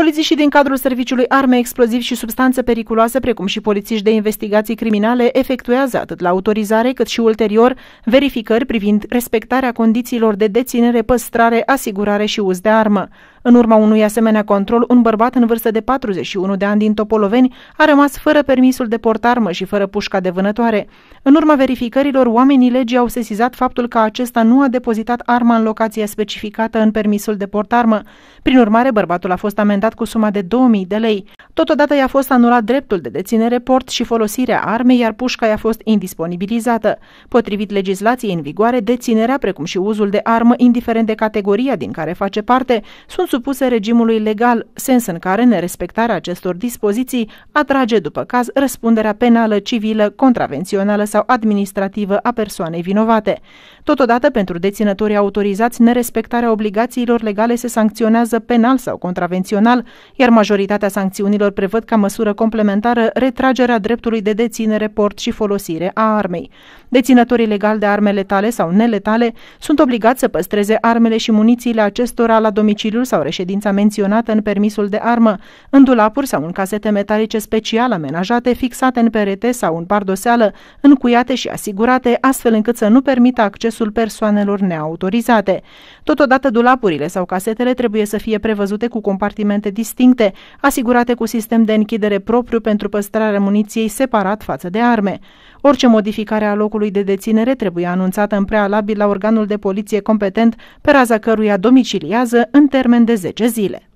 Polițiștii din cadrul Serviciului Arme Exploziv și Substanțe Periculoase, precum și polițiști de investigații criminale, efectuează atât la autorizare cât și ulterior verificări privind respectarea condițiilor de deținere, păstrare, asigurare și uz de armă. În urma unui asemenea control, un bărbat în vârstă de 41 de ani din Topoloveni a rămas fără permisul de portarmă și fără pușca de vânătoare. În urma verificărilor, oamenii legii au sesizat faptul că acesta nu a depozitat arma în locația specificată în permisul de portarmă. Prin urmare, bărbatul a fost amendat cu suma de 2000 de lei. Totodată i-a fost anulat dreptul de deținere, port și folosirea armei, iar pușca i-a fost indisponibilizată. Potrivit legislației în vigoare, deținerea, precum și uzul de armă, indiferent de categoria din care face parte, sunt supuse regimului legal, sens în care nerespectarea acestor dispoziții atrage după caz răspunderea penală, civilă, contravențională sau administrativă a persoanei vinovate. Totodată, pentru deținătorii autorizați, nerespectarea obligațiilor legale se sancționează penal sau contravențional, iar majoritatea sancțiunilor prevăd ca măsură complementară retragerea dreptului de deținere, port și folosire a armei. Deținătorii legali de arme letale sau neletale sunt obligați să păstreze armele și munițiile acestora la domiciliul sau reședința menționată în permisul de armă, în dulapuri sau în casete metalice special amenajate, fixate în perete sau în pardoseală, încuiate și asigurate, astfel încât să nu permită accesul persoanelor neautorizate. Totodată, dulapurile sau casetele trebuie să fie prevăzute cu compartimente distincte, asigurate cu sistem de închidere propriu pentru păstrarea muniției separat față de arme. Orice modificare a locului de deținere trebuie anunțată în prealabil la organul de poliție competent pe raza căruia domiciliază în termen de 10 zile.